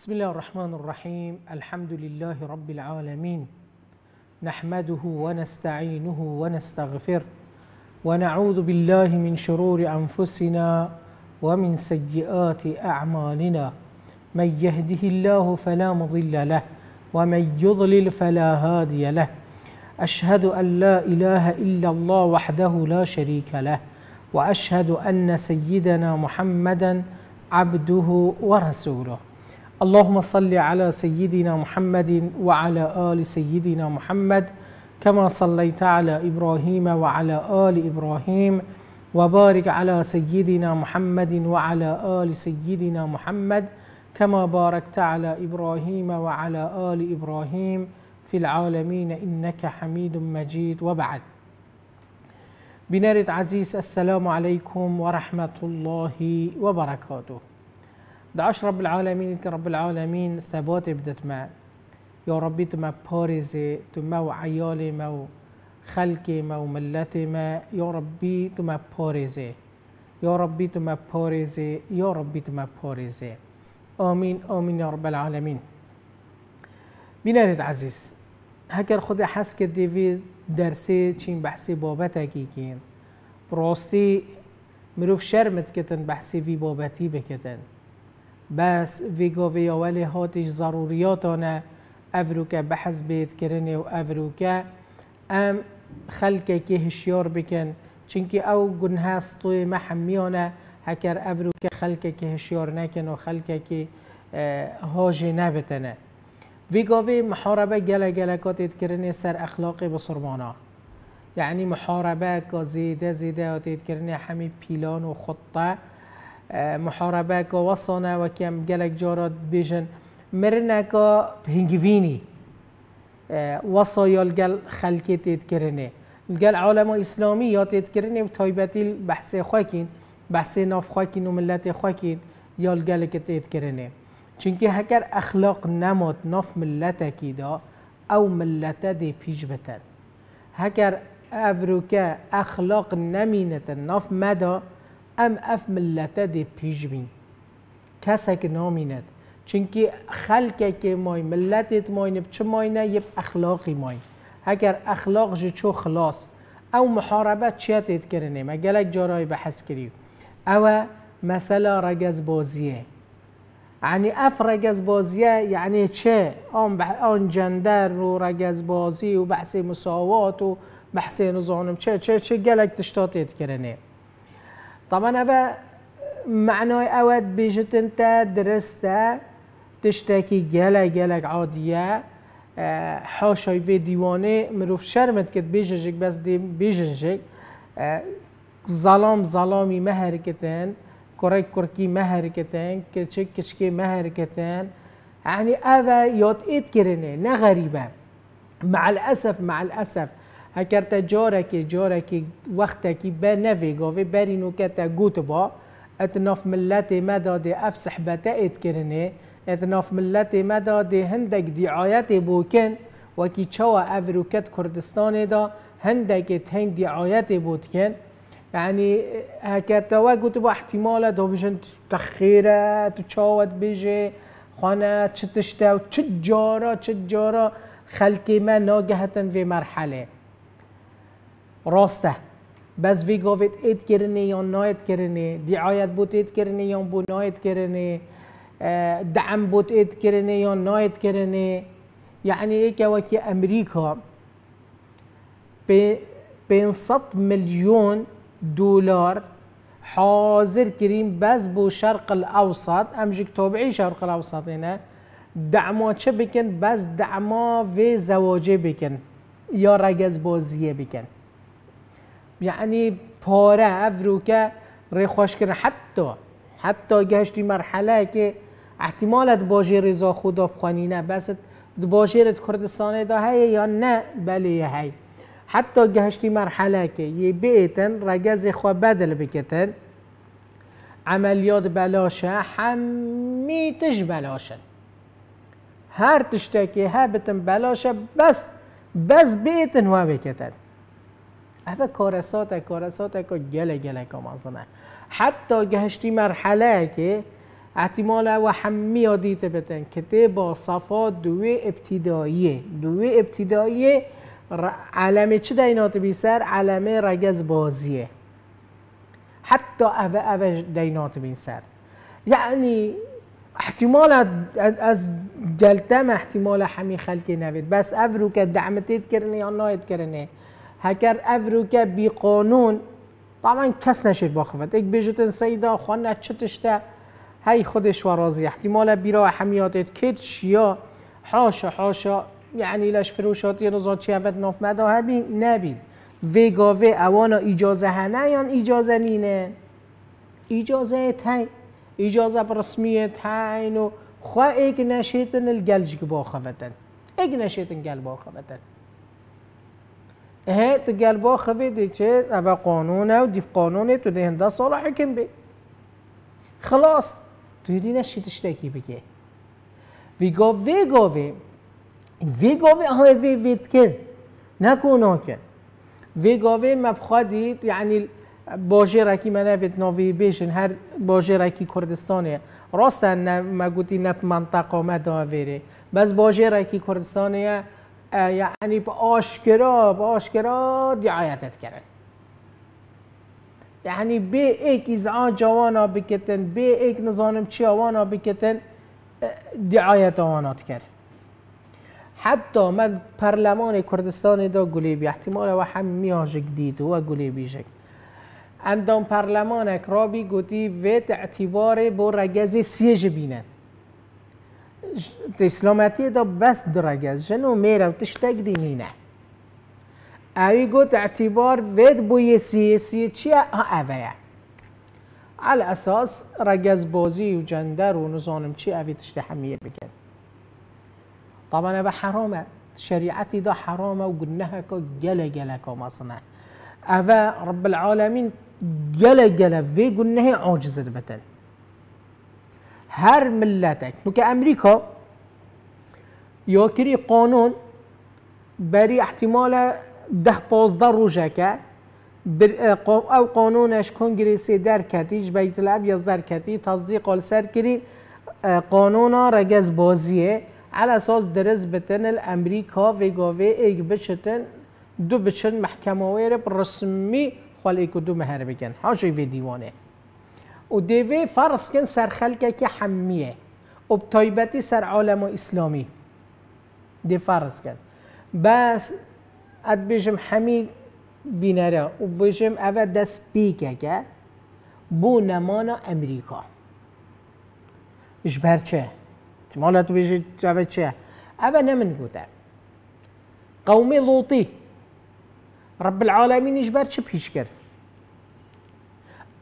بسم الله الرحمن الرحيم الحمد لله رب العالمين نحمده ونستعينه ونستغفره ونعوذ بالله من شرور انفسنا ومن سيئات اعمالنا من يهده الله فلا مضل له ومن يضلل فلا هادي له اشهد ان لا اله الا الله وحده لا شريك له واشهد ان سيدنا محمدا عبده ورسوله اللهم صل على سيدنا محمد وعلى آل سيدنا محمد كما صليت على إبراهيم وعلى آل إبراهيم وبارك على سيدنا محمد وعلى آل سيدنا محمد كما باركت على إبراهيم وعلى آل إبراهيم في العالمين إنك حميد مجيد وبعد بنارة عزيز السلام عليكم ورحمة الله وبركاته دعش رب العالمين يذكر رب العالمين ثبات بدت ما يا ربي تما بارزي تما وعيالي ما وخلقي ما وملتي ما يا ربي تما بارزي يا ربي تما بارزي يا ربي تما بارزي آمين آمين يا رب العالمين بینرید عزيز هکر خود هست که درسي درسی چین بحثی كيكين اگیگین مروف شرمت بحسي في وی بابتی بكتن بس في ویاول هاتش ضروریاتانه افرو که بحث بید کرنه و افرو که ام خلك كي هشيار بكن چونکه او جنهاس طوي توی محمیانه هکر افرو که خلکه که هشیار نکن و خلکه که هاجی اه، نبتنه ویگاوی محاربه جلا جلا کاتید كرني سر أخلاقي بصرمانا يعني محاربه كزيدة زيدة زیده كرني حمي بيلان وخطة محاربه که وصانه و کم گلک جارات بیشن مرنه که هنگوینی اه، وصا یال گل خلکی تید کرنه گل عالم اسلامی یا تید کرنه و تایبتی بحث خواکین بحث ناف خواکین و ملت خواکین یال گل که تید کرنه چونکه هکر اخلاق نماد ناف ملت کی او ملت دی پیش بتن هکر افروکه اخلاق نمینتن ناف مدا ام اف ملت دی پیج بین کسا که نامیند چونکه خلقه که مای مای ماینه چه نه یب اخلاقی مای اگر اخلاق جو چو خلاص او محاربه چیت ات کرنیم اگر اک جارای بحث کریم او مثلا رگز بازیه یعنی اف رگز بازیه یعنی چه آن, بح... آن جندر و رگز بازی و بحث مساوات و بحث نظام، چه چه چه گلک تشتات ات کرنیم طبعا أفا معنوي أود بيجت أنت درست تشتكي جلق جلق عادية آه، حاشای في دیوانه مروف شرمت كت بيججك بس دي بيججك آه، ظلام ظلامی مهر مهركتين کرک كوركي مهركتين کتن كتشكي مهركتين يعني أفا يوت إيد كرني نغريبا مع الأسف مع الأسف اگر تا را که را که وقت که به نوی گاوی برینو که تا گوت با اتناف ملت مداده اف صحبته اید کرنه اتناف ملت مداده هندک دعایت بوکن و کی چوا افروکت کردستان دا هندک هنگ دعایت بود کن یعنی اگر تا گوت با احتمال دا بشن تخیره تو چاوت بیجه خانه تشته و چجارا چجارا خلقی من ناگهتن به مرحله راسته بس وی گفت ایت کرنی یا نایت کرنی دعایت بود ایت کرنی یا بو نایت کرنی اه، دعم بود ایت کرنی یا نایت کرنی يعني هيك وكي امريكا بين سط مليون دولار حاضر كريم بس بو شرق الاوسط امجك توبعي شرق الاوسط هنا دعما چه بكن بس دعما في زواجه بكن يا رجز بازيه بكن یعنی پاره افرو که ریخواش کرد حتی حتی گهشتی مرحله که احتمالت باشه رضا خدا بخوانی نه بس باشه کردستان دا هی یا نه بله هی حتی گشتی مرحله که یه بیتن رگز خواه بدل بکتن عملیات بلاشه همی تش بلاشن هر تشتکی ها بتن بلاشه بس بس بیتن و بکتن اوه کارسات کارسات که گله گله کامازنه حتی گهشتی مرحله که احتمال و همی یادیت بتن که با صفا دوی ابتدایی، دوی ابتدایی علمه چه دینات بی سر علمه رگز بازیه حتی اوه اوه دینات بی سر یعنی احتمال از جلتم احتمال همی خلک نوید بس او رو که دعمتید کرنه یا ناید کرنه که بی قانون طبعا کس نەشێت باخفت ایک یک بێژتن سەیدا خوان نە چ خودش و خودش وەڕازی احتیمالە بیرەوە حەمیاتێت کرد چیا حاشا حاشا یعنی فروشاتی فرۆشاتی ڕزان چیەت ناف هەبی نەبین گاوه ویگا وی اوانا ایجازه هنه یا نینه. نینه ایجازه تین و خوا و خواه ایک نشیتن خەفتن ئێک ایک نشیتن گل تو تقال خفیدی تشی او قانونه و دیف قانونه تو دهنده صالح حکم بی خلاص دی نشی تشتکی بکی وی وی گا وی وی گا وی وید کن نکونا کن وی گاوه مبخوادید یعنی باجه رکی من اوید ناوی بیشن هر باجه رکی کردستانه راستن مگودی نت منطقه مداوره بس باجه رکی کردستانه یعنی با آشکرا با آشکرا دعایتت کرد یعنی به ایک آن جوانا بکتن به ایک نظانم چی آوانا بکتن دعایت آوانات کرد حتی من پرلمان کردستان دا گلی بی احتمال و هم میاجک دید و گلی بیجک اندام پرلمان را بی گوتی وید اعتبار با رگز سیج بینند اسلامتی دا بس در از جنو و تشتگ دی مینه اوی گوت اعتبار وید بوی سیاسی چیه ها اویه علی اساس رگز بازی و جندر و نزانم چی اوی تشته همیه بگن طبعا اوه حرامه شریعتی دا حرامه و گنه که گله گله که مصنه او رب العالمین گله گله وی گنه عاجزت بتن هر ملت اکنون که امریکا یاکری قانون برای احتمال ده پازده روژه که او قانونش کنگریسی در کتیج بیت الابیز در کتی تصدیق آل سر کری قانون رگز بازیه علی اساس درز بتن الامریکا و گاوه ایگ بچتن دو بچن محکمه ویر رسمی خوالی و دو مهر بگن هاشوی دیوانه و دیوه فرض کن سر خلقه که حمیه و بطایبتی سر عالم اسلامی دی فرض کن بس اد بجم حمی بینره و بجم اوه دست بیگه که بو نمانا امریکا اجبر چه؟ مالا تو بجی جوه چه؟ اوه نمن گوده قوم لوطی رب العالمین اجبر چه پیش کرد؟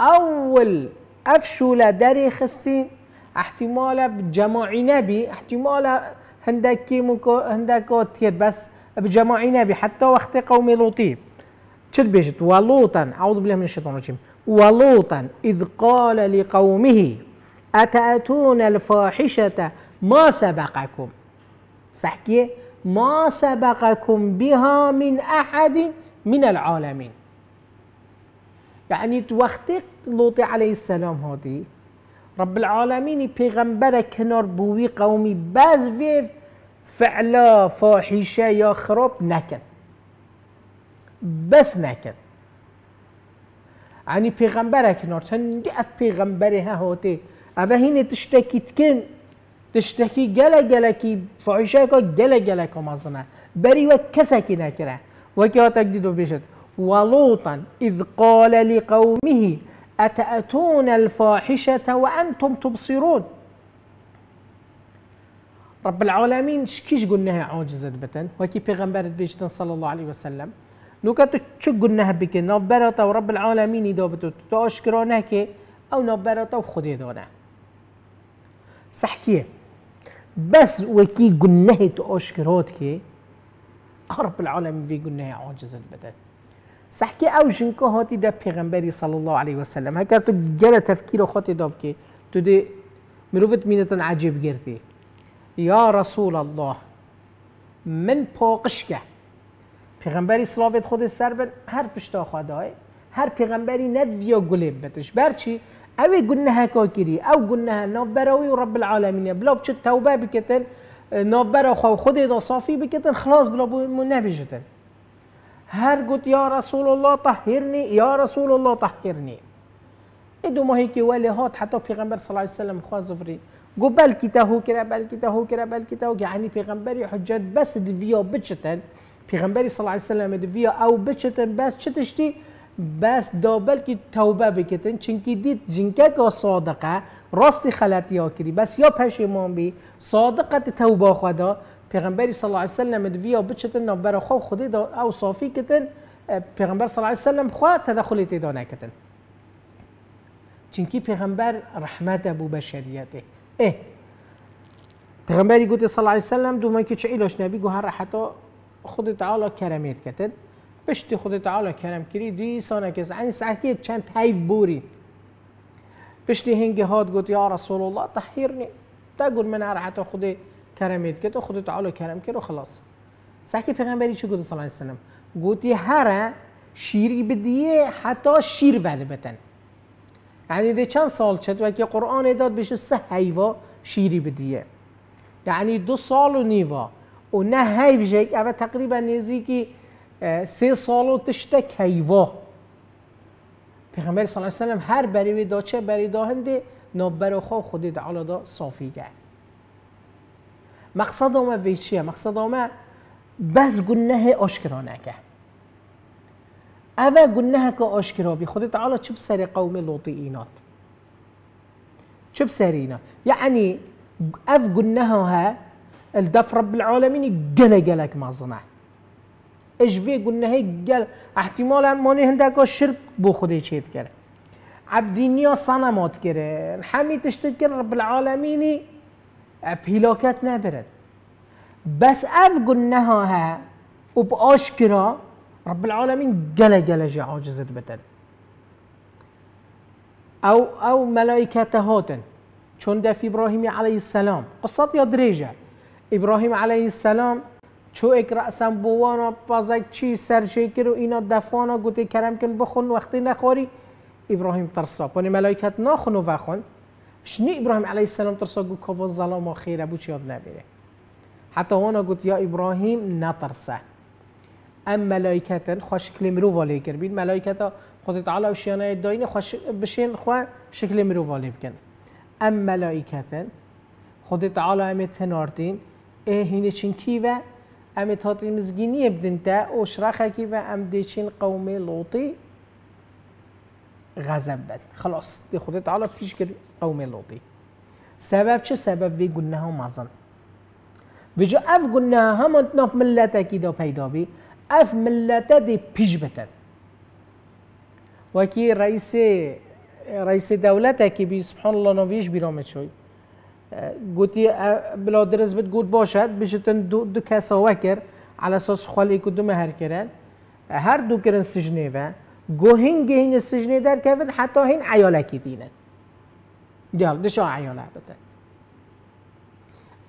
اول ئەف داري دەری احتمال بجماعي نبي احتمال هندكي مكو هندكو تێت بس بجماعي نبي حتى وقت قومي لوطي شد بيشت ولوطا اعوذ بالله من الشيطان الرجيم ولوطا إذ قال لقومه أتأتون الفاحشة ما سبقكم صح ما سبقكم بها من أحد من العالمين يعني وقتی لوط عليه السلام هادی رب العالمين پیغمبر كنار بوي قومي باز ویف فعلا فاحشه يا خراب نکن بس نکن يعني پیغمبر كنار تندي اف پیغمبر ها هاتي اوه هين تشتكي تكن تشتكي جلا جلا كي فاحشه که جلا جلا كمازنا بري وكسكي و وكي هاتك و که ها ولوطا إذ قال لقومه أتأتون الفاحشة وأنتم تبصرون رب العالمين شكيش قلناها عاجزة بتن وكي بيغمبرت بيجتن صلى الله عليه وسلم نوكا شو قلناها بك نبرت ورب العالمين يدوبتو تأشكرونه كي أو نبرت وخد دونا سحكيه بس وكي قلناها تأشكرات كي رب العالمين في قلناها عاجزة بتن سحکی او جنکا هاتی ده پیغمبری صلی الله علیه و سلم اگر تو گل تفکیر خاطی داب که تو ده مروفت مینتن عجیب گردی یا رسول الله من پاقش که پیغمبری صلوات خود سر بر هر پشتا خدای هر پیغمبری ند یا گلی بتش برچی او گنه ها کاکیری؟ او گنه ناف براوی و رب العالمین بلا بچه توبه بکتن ناف او خود دا صافی بکتن خلاص بلا بو نبیجتن هرگوت يا رسول الله طهرني يا رسول الله طهرني ادو ما هيك ولی هات حتی پیغمبر صلی الله علیه وسلم خواست فری گو بل بلکی تهو کرا بلکی تهو بل بلکی تهو یعنی پیغمبری حجت بس دویا بچتن پیغمبری صلی الله علیه وسلم دویا او بچتن بس چتشتی بس دا بلکی توبه بکتن چنکی دید جنکه که صادقه راستی خلطی ها کری بس یا پشیمان بی صادقت توبه خدا پیغمبری صلی الله علیه وسلم دویا بچتن و برای خو خودی دا او صافی کتن اه، پیغمبر صلی الله علیه وسلم خو تدخل دانه کتن چونکی پیغمبر رحمت ابو بشریته اه پیغمبری گوت صلی الله علیه وسلم دوما که چه ایلاش نبی گو هر حتا خود تعالی کرمیت کتن پشت خود تعالی کرم کری دی سانه کس عنی سحکی چند تایف بوری پشت هنگی هاد گوت یا رسول الله تحیرنی تا گل من هر حتا خودی کرمیت کرد و خود تعالی کرم کرد و خلاص که پیغمبری چی گفت صلی الله علیه وسلم گوتی هر شیری بدیه حتی شیر ولی بتن یعنی ده چند سال چد و که قرآن اداد بشه سه حیوا شیری بدیه یعنی دو سال و نیوا و نه حیو جک اول تقریبا نزدیکی سه سال و تشتک حیوا پیغمبر صلی اللہ علیه وسلم هر بری داد چه بری داهنده خودی تعالی دا صافی گه ما وی چیه ما بس گنه آشکرا نکه اوه گنه که آشکرا بی خود تعالی چه بسر قوم لوطی اینات چه بسر اینات یعنی اف گنه ها الدف رب العالمین گل گلک مازنه اش وی گناه گل احتمالا مانی که شرک بو خودی چید کرد عبدینیا صنمات کرد حمیتش تکر رب العالمینی پیلاکت نبرد بس اف گنه ها و با آشکرا رب العالمین گل گل جا عاجزت بتن او او ملائکت هاتن چون دف ابراهیم علیه السلام قصد یا دریجه ابراهیم علیه السلام چو اک رأسم بوانا بازک چی سر شکر و اینا دفانا گوته کرم کن بخون وقتی نخوری ابراهیم ترسا پانی ملائکت نخون و بخون شنو ابراهیم علیه السلام ترسا گو کوا ظلام و خیره بو چیاب نبیره حتی وانا گفت یا ابراهیم نترسه ام ملائکتن خواه شکل مرو والی کر بین خود تعالی و شیانه داین خواه بشین خواه شکل مرو والی بکن ام ملائکتن خود تعالی ام تناردین اهین کی و ام تاتی مزگینی بدن تا او و ام دیچین قوم لوطی غزبت بد خلاص دی خود تعالی پیش کرد او ميلودي سبب چه سبب وی گونه ها مزن و جا اف گونه ها همان ناف ملت اکی دا پیدا بی اف ملت دی پیش بتن وکی رئیس رئیس دولت اکی بی سبحان الله نویش بیرامت شوی گوتی درز بد گوت باشد بشتن دو, دو کسا وکر على اساس خالی کدوم هر کرن هر دو کرن سجنه و گوهین گهین سجنه در کفن حتی هین عیالکی دینن Gjallë, dëshoha jona, pëtë.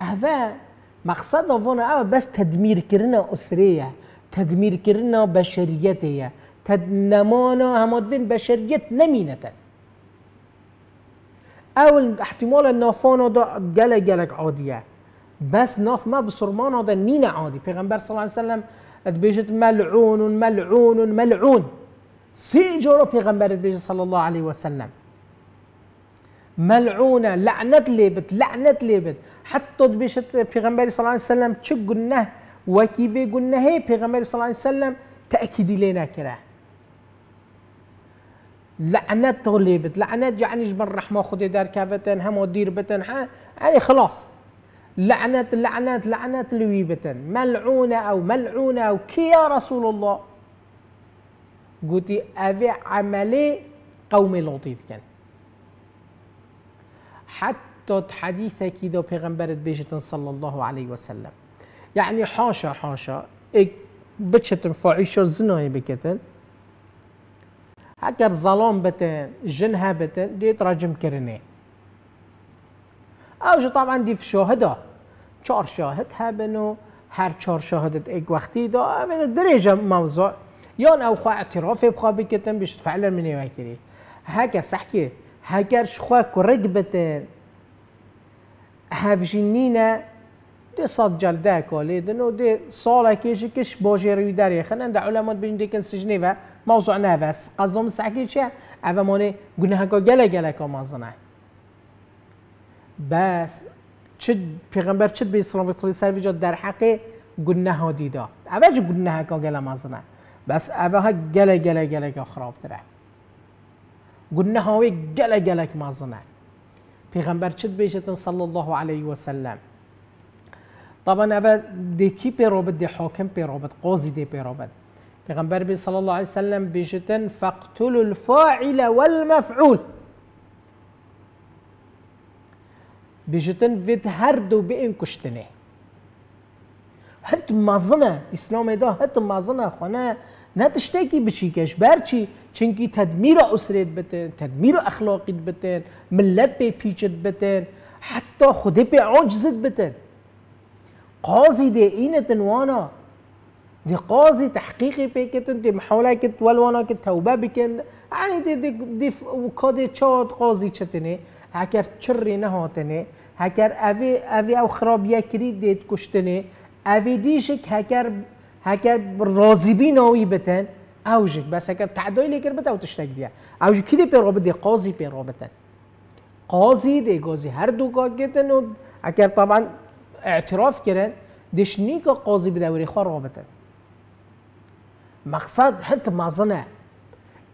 هذا مقصد فونا أو بس تدمير كرنا أسرية تدمير كرنا بشريته تدنمانا هماد فين بشريت نمينة أو احتمال النافانا دا جل جلك عادية بس ناف ما بصرمانا دا نين عادي پیغمبر صلى الله عليه وسلم اتبيجت ملعون ملعون ملعون سي جورو پیغمبر اتبيجت صلى الله عليه وسلم ملعونه لعنة ليبت لعنة ليبت حتى بيشت پیغمبر صلى الله عليه وسلم چه النه وكيف يقول النه في پیغمبر صلى الله عليه وسلم تأكد لنا كره لعنة ليبت لعنة يعني جبر رحمة خدي دار كافتن هم ودير بتن ها يعني خلاص لعنة لعنة لعنة لويبتن ملعونة أو ملعونة أو كي يا رسول الله قلت أبي عملي قومي لطيف كان حتى حديثة كده دا پیغمبرت صلى الله عليه وسلم يعني حاشا حاشا اك بچتن فاعیشا زناي بكتن اگر ظلام بتن جنها بتن ديت تراجم كرني او طبعا دي في شاهدة چار شاهد هبنو هر چار شاهدت ايك وقتی دا من درجة موضوع يان او خواه اعتراف بخواه بكتن بيشت فعلا من يوكري هكا صحكي اگر شخوا کو رگ بته نه، ده صد جلده کالی دنو ده سال اکیشی کش باجه روی در یخن ده علماء بینده کن سجنه و موضوع نفس قزم سعکی چه اوه مانه گناه که گله گله که مازنه بس چد پیغمبر چد به اسلام و سر در حق گناه ها دیده اوه چه گناه که گله مازنه بس اوه ها گله گله گله که خراب داره قلنا هو قلق قلق ما زنا پیغمبر چت بيشتن صلى الله عليه وسلم طبعا اوه دي كي بيروبت دي حاكم بيروبت قاضي دي بيروبت پیغمبر بي صلى الله عليه وسلم بيشتن فاقتلوا الفاعل والمفعول بيجتن فيد هر دو بين كشتنه هت مازنه اسلام ده هت مازنه خونه نه بچی کش برچی چنکی تدمیر ئوسرێت بتن تدمیر اخلاقی بتن ملت پی پیچت بتن حتی خود پی عجزت بتن قاضی این تنوانا دی قاضی تحقیقی پی کتن، دی انت کت ولوانا کت توبه بکن یعنی دی دی, دی وکاد چاد قاضی چتنه هکر چر نهاتنه هکر اوی اوی او خراب کرید دید کشتنه اوی دیشک هکر هەگەر ڕۆزیبینەوەی بتەن ئەوژێک بەسەکە تعدۆی لێگر بتە و تشتێک دیە ئەوژ کلی پێڕۆ رابطه قۆزی پێڕۆ بتەن هر دو هەردوو گۆگێتن و ئەگەر طبعا اعتراف دش دشنی کە قۆزی بدەوری خۆ ڕۆ بتەن مەقصد هەت مازنە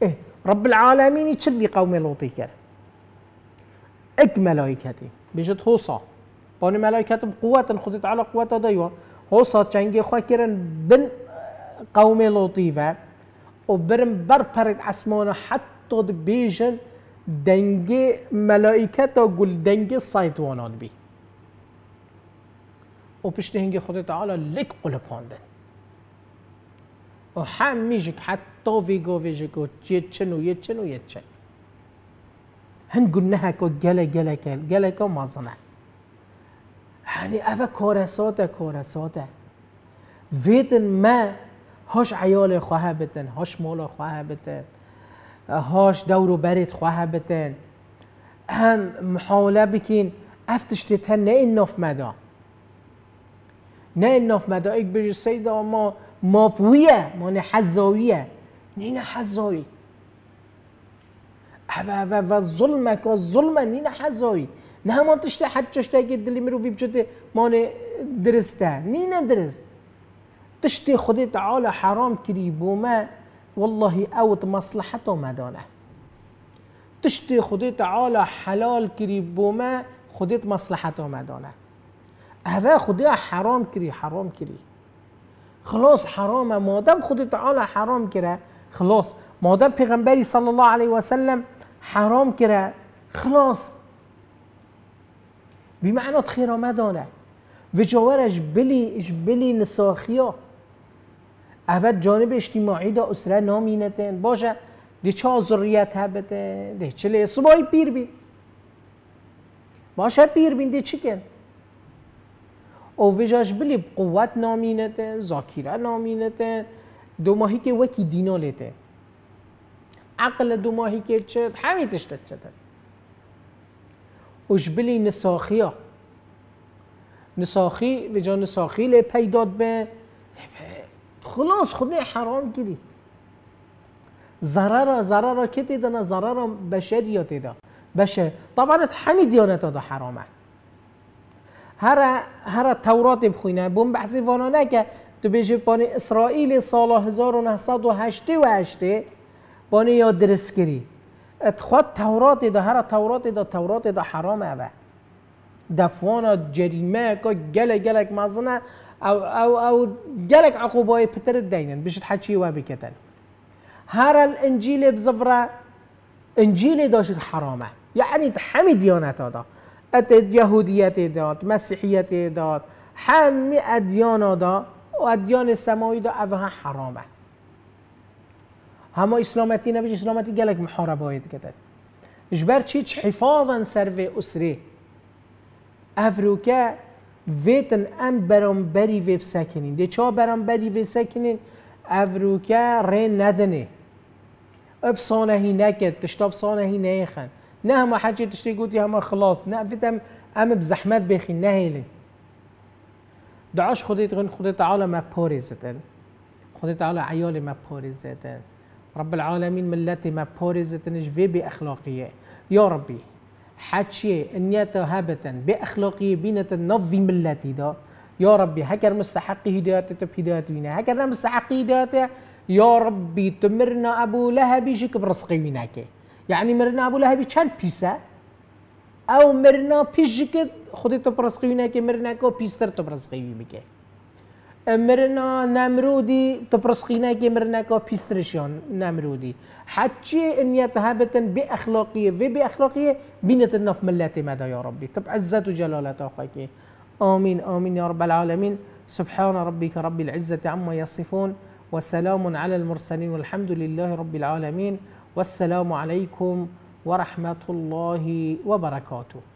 اه، رب العالمینی چلی قوم لۆتی کرد ئەک مەلایکەتی بێژت هۆسا بۆنی مەلایکەتم قووەتن خودت على قووەتە دەیوە هوسا چنگی خواه کرن بن قوم لطیفه و برن برپرد اسمان حتی بیجن دنگی ملائکت و گل دنگی سایتوانان بی و پشت هنگی خود تعالی لک قلب خواندن و هم میجک حتی ویگو ویجکو یه چن و یه چن و یه چن هنگو نهکو گله گله گله گله گله مازنه يعني افا کارساته کارساته ویدن ما هاش عیال خواه بتن هاش مال خواه بتن هاش دور و برید خواه بتن هم محاوله بکین افتشتتن نه این ناف مدا نه این ناف مدا ایک بجو سیدا ما ماپویه ما نه حزاویه نه این حزاوی و و و ظلمه که ظلمه نین حزاوی نهمان تشت حد تشتا که دلی مرو بی بچوته مانه درسته نی ندرست تشت خود تعالی حرام کری بومه والله اوت مصلحت آمدانه تشت خود تعالی حلال کری ما خودت مصلحت آمدانه هذا خدا حرام کری حرام کری خلاص حرام مادم خود تعالی حرام کره خلاص مادم پیغمبری صلی الله علیه و سلم حرام کره خلاص بمعنی خیر ما وجاورش بلی اش بلی اول جانب اجتماعی دا اسره باشه ده چه ها هبته ده چه صبحی پیر بین باشه پیر بین ده چی کن او وجاش بلی قوت نامینتن زاکیره نامینتن دو ماهی که وکی دینا لیتن عقل دو ماهی که چه همین تشتت چه اجبلی نساخیا نساخی به جان لی پیداد به خلاص خود حرام گیری ضرر را که دیدن ضرر بشر یا دیده بشه طبعا همه دیانت دا حرامه هر هر تورات بخوینه اون بحثی وانانه که تو بیشه بانی اسرائیل سال 1988 بانی یا درس گری ادخل توراتي ده هر توراتي ده توراتي ده حرام اوه دفوانا جريمه كو جل جلك مازنا او او او جلك عقوبه بتر الدينين بشت حكي وبكتل هر الانجيل بزفرة انجيل داش حرامه يعني تحمي ديانات هذا ات يهوديت داد مسيحية داد حمي ادیان دا و ادیان سمایی دا اوها حرامه هما اسلامتی نبیش اسلامتی گلک محاربه های دیگه جبر چیچ حفاظا سر و اسره افروکه ویتن ام برام بری ویب سکنین ده چا برام بری ویب سکنین افروکه ری ندنه اب صانهی نکد تشتاب صانهی نیخن نه همه حجی تشتی گوتی همه خلاص نه ویتم ام بزحمت بخین نه هیلن دعاش خودت غن خودت تعالی ما پارزتن خودت تعالی عیال ما پارزتن رب العالمين ملت ما پارزتنش في بأخلاقية يا ربي ربی حچیه انیت هبتن به اخلاقی بینت دا يا ربي هكر مستحق هدایت تو هدایت هكر هکر نه مستحق هدایت یا تمرنا ابو لهبي شك برسقي وینکه يعني مرنا ابو لهبي كان بيسا او مرنا پیش که خودت تو مرنا كو بيستر تو برزقی مرنا نمرودي تبرسخينا كي مرنا كو بيستريشيون نمرودي حتى ان يتهبت باخلاقيه في باخلاقيه بنت النف ملاتي مدى يا ربي طب عزت وجلالة اخوك امين امين يا رب العالمين سبحان ربك رب العزة عما يصفون وسلام على المرسلين والحمد لله رب العالمين والسلام عليكم ورحمة الله وبركاته